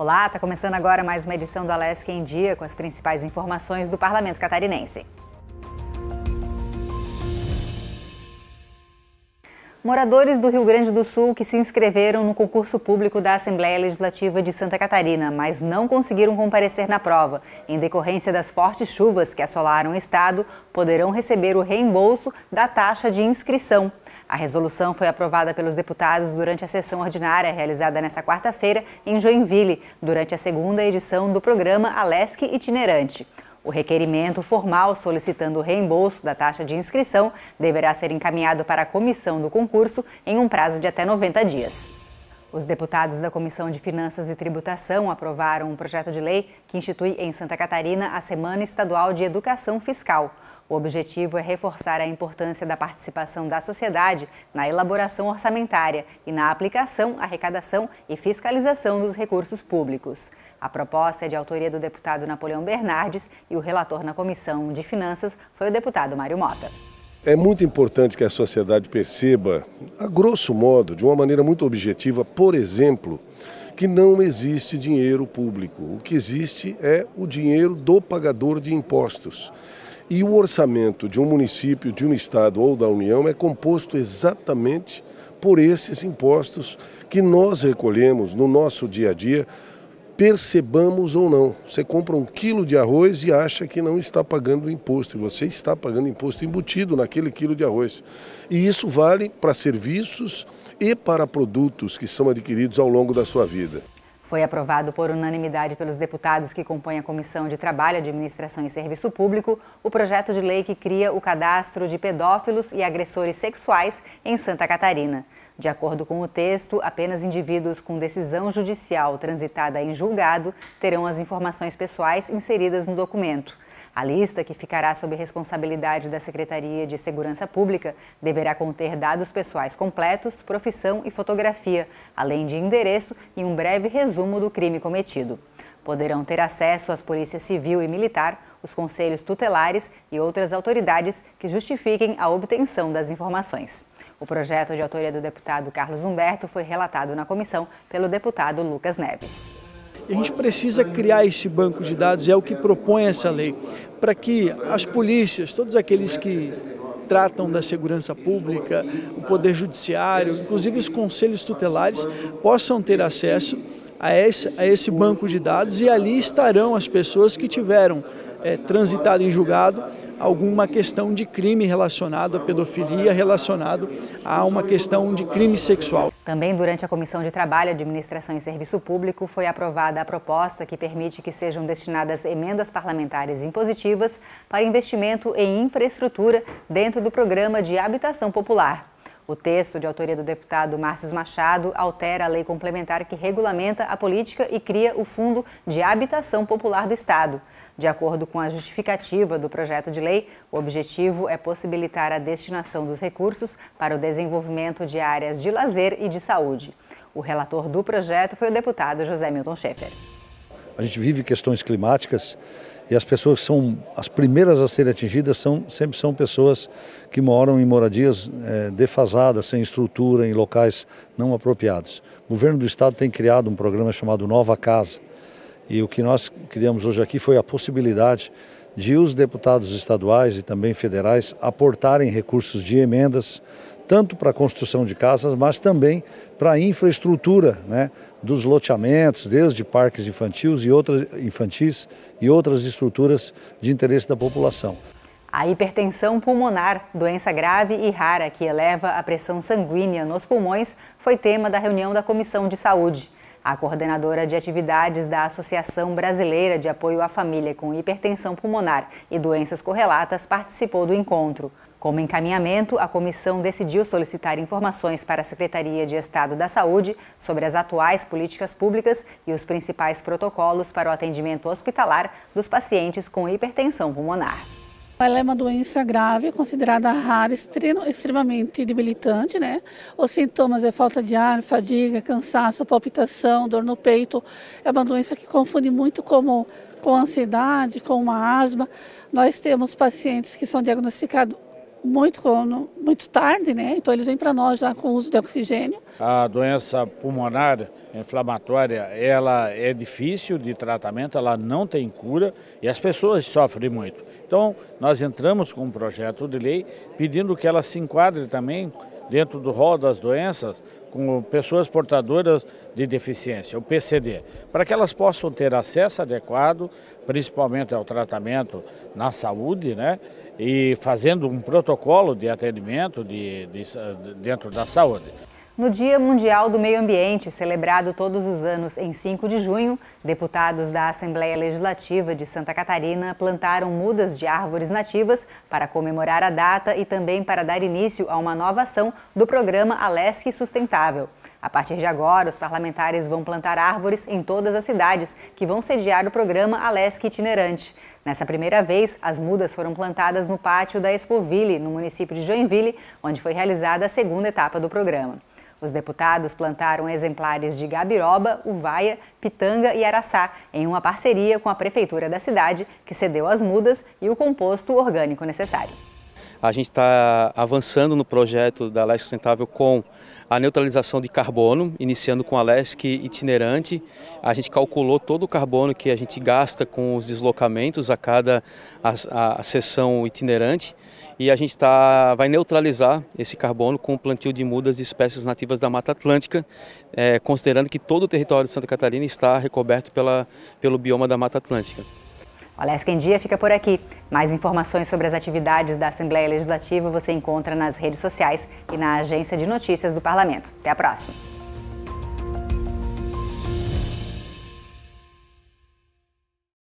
Olá, está começando agora mais uma edição do Alesc em Dia com as principais informações do Parlamento Catarinense. Moradores do Rio Grande do Sul que se inscreveram no concurso público da Assembleia Legislativa de Santa Catarina, mas não conseguiram comparecer na prova, em decorrência das fortes chuvas que assolaram o estado, poderão receber o reembolso da taxa de inscrição. A resolução foi aprovada pelos deputados durante a sessão ordinária realizada nesta quarta-feira em Joinville, durante a segunda edição do programa Alesc Itinerante. O requerimento formal solicitando o reembolso da taxa de inscrição deverá ser encaminhado para a comissão do concurso em um prazo de até 90 dias. Os deputados da Comissão de Finanças e Tributação aprovaram um projeto de lei que institui em Santa Catarina a Semana Estadual de Educação Fiscal. O objetivo é reforçar a importância da participação da sociedade na elaboração orçamentária e na aplicação, arrecadação e fiscalização dos recursos públicos. A proposta é de autoria do deputado Napoleão Bernardes e o relator na Comissão de Finanças foi o deputado Mário Mota. É muito importante que a sociedade perceba, a grosso modo, de uma maneira muito objetiva, por exemplo, que não existe dinheiro público. O que existe é o dinheiro do pagador de impostos. E o orçamento de um município, de um estado ou da União é composto exatamente por esses impostos que nós recolhemos no nosso dia a dia percebamos ou não. Você compra um quilo de arroz e acha que não está pagando imposto, e você está pagando imposto embutido naquele quilo de arroz. E isso vale para serviços e para produtos que são adquiridos ao longo da sua vida. Foi aprovado por unanimidade pelos deputados que compõem a Comissão de Trabalho, Administração e Serviço Público o projeto de lei que cria o cadastro de pedófilos e agressores sexuais em Santa Catarina. De acordo com o texto, apenas indivíduos com decisão judicial transitada em julgado terão as informações pessoais inseridas no documento. A lista, que ficará sob responsabilidade da Secretaria de Segurança Pública, deverá conter dados pessoais completos, profissão e fotografia, além de endereço e um breve resumo do crime cometido. Poderão ter acesso às polícias civil e militar, os conselhos tutelares e outras autoridades que justifiquem a obtenção das informações. O projeto de autoria do deputado Carlos Humberto foi relatado na comissão pelo deputado Lucas Neves. E a gente precisa criar esse banco de dados, é o que propõe essa lei, para que as polícias, todos aqueles que tratam da segurança pública, o poder judiciário, inclusive os conselhos tutelares, possam ter acesso a esse, a esse banco de dados e ali estarão as pessoas que tiveram é, transitado em julgado alguma questão de crime relacionado à pedofilia, relacionado a uma questão de crime sexual. Também durante a Comissão de Trabalho, Administração e Serviço Público foi aprovada a proposta que permite que sejam destinadas emendas parlamentares impositivas para investimento em infraestrutura dentro do programa de habitação popular. O texto de autoria do deputado Márcio Machado altera a lei complementar que regulamenta a política e cria o Fundo de Habitação Popular do Estado. De acordo com a justificativa do projeto de lei, o objetivo é possibilitar a destinação dos recursos para o desenvolvimento de áreas de lazer e de saúde. O relator do projeto foi o deputado José Milton Schaefer. A gente vive questões climáticas e as pessoas que são as primeiras a serem atingidas são, sempre são pessoas que moram em moradias é, defasadas, sem estrutura, em locais não apropriados. O governo do estado tem criado um programa chamado Nova Casa. E o que nós criamos hoje aqui foi a possibilidade de os deputados estaduais e também federais aportarem recursos de emendas, tanto para a construção de casas, mas também para a infraestrutura né, dos loteamentos, desde parques infantis e, outras, infantis e outras estruturas de interesse da população. A hipertensão pulmonar, doença grave e rara que eleva a pressão sanguínea nos pulmões, foi tema da reunião da Comissão de Saúde. A coordenadora de atividades da Associação Brasileira de Apoio à Família com Hipertensão Pulmonar e Doenças Correlatas participou do encontro. Como encaminhamento, a comissão decidiu solicitar informações para a Secretaria de Estado da Saúde sobre as atuais políticas públicas e os principais protocolos para o atendimento hospitalar dos pacientes com hipertensão pulmonar. Ela é uma doença grave, considerada rara, extremamente debilitante, né? Os sintomas é falta de ar, fadiga, cansaço, palpitação, dor no peito. É uma doença que confunde muito como, com ansiedade, com uma asma. Nós temos pacientes que são diagnosticados muito, muito tarde, né? Então eles vêm para nós já com o uso de oxigênio. A doença pulmonar inflamatória, ela é difícil de tratamento, ela não tem cura e as pessoas sofrem muito. Então, nós entramos com um projeto de lei pedindo que ela se enquadre também dentro do rol das doenças com pessoas portadoras de deficiência, o PCD, para que elas possam ter acesso adequado, principalmente ao tratamento na saúde, né? E fazendo um protocolo de atendimento de, de, de dentro da saúde. No Dia Mundial do Meio Ambiente, celebrado todos os anos em 5 de junho, deputados da Assembleia Legislativa de Santa Catarina plantaram mudas de árvores nativas para comemorar a data e também para dar início a uma nova ação do programa Alesc Sustentável. A partir de agora, os parlamentares vão plantar árvores em todas as cidades que vão sediar o programa Alesc Itinerante. Nessa primeira vez, as mudas foram plantadas no pátio da Escoville, no município de Joinville, onde foi realizada a segunda etapa do programa. Os deputados plantaram exemplares de gabiroba, uvaia, pitanga e araçá, em uma parceria com a prefeitura da cidade, que cedeu as mudas e o composto orgânico necessário. A gente está avançando no projeto da Leste Sustentável com a neutralização de carbono, iniciando com a LESC itinerante. A gente calculou todo o carbono que a gente gasta com os deslocamentos a cada a, a, sessão itinerante e a gente tá, vai neutralizar esse carbono com o plantio de mudas de espécies nativas da Mata Atlântica, é, considerando que todo o território de Santa Catarina está recoberto pela, pelo bioma da Mata Atlântica. O Alesca em Dia fica por aqui. Mais informações sobre as atividades da Assembleia Legislativa você encontra nas redes sociais e na agência de notícias do Parlamento. Até a próxima!